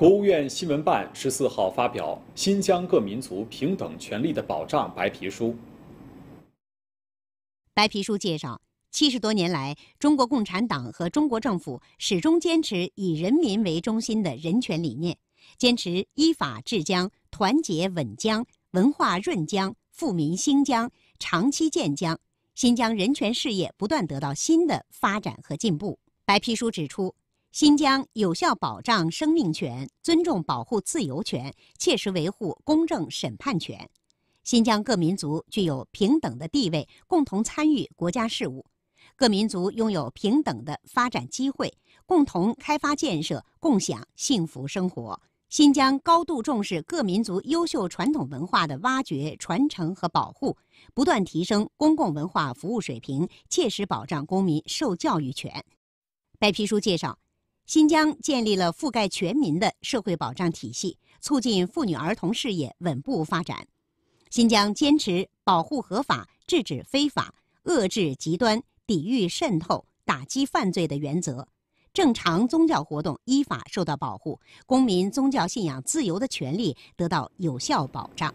国务院新闻办十四号发表《新疆各民族平等权利的保障白皮书》。白皮书介绍，七十多年来，中国共产党和中国政府始终坚持以人民为中心的人权理念，坚持依法治疆、团结稳疆、文化润疆、富民兴疆、长期建疆，新疆人权事业不断得到新的发展和进步。白皮书指出。新疆有效保障生命权，尊重保护自由权，切实维护公正审判权。新疆各民族具有平等的地位，共同参与国家事务；各民族拥有平等的发展机会，共同开发建设，共享幸福生活。新疆高度重视各民族优秀传统文化的挖掘、传承和保护，不断提升公共文化服务水平，切实保障公民受教育权。白皮书介绍。新疆建立了覆盖全民的社会保障体系，促进妇女儿童事业稳步发展。新疆坚持保护合法、制止非法、遏制极端、抵御渗透、打击犯罪的原则，正常宗教活动依法受到保护，公民宗教信仰自由的权利得到有效保障。